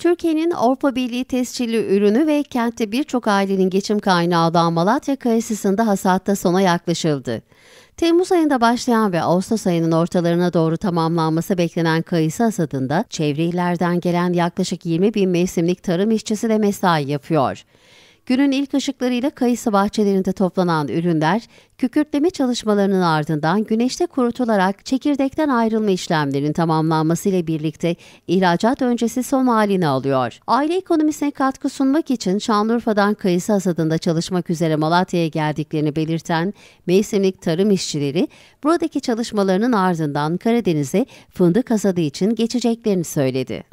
Türkiye'nin Avrupa Birliği tescilli ürünü ve kentte birçok ailenin geçim kaynağı olan Malatya kayısısında hasatta sona yaklaşıldı. Temmuz ayında başlayan ve Ağustos ayının ortalarına doğru tamamlanması beklenen kayısı hasadında çevre illerden gelen yaklaşık 20 bin mevsimlik tarım işçisi de mesai yapıyor. Günün ilk ışıklarıyla kayısı bahçelerinde toplanan ürünler, kükürtleme çalışmalarının ardından güneşte kurutularak çekirdekten ayrılma işlemlerinin tamamlanmasıyla birlikte ihracat öncesi son halini alıyor. Aile ekonomisine katkı sunmak için Şanlıurfa'dan kayısı hasadında çalışmak üzere Malatya'ya geldiklerini belirten mevsimlik tarım işçileri, buradaki çalışmalarının ardından Karadeniz'e fındık hasadı için geçeceklerini söyledi.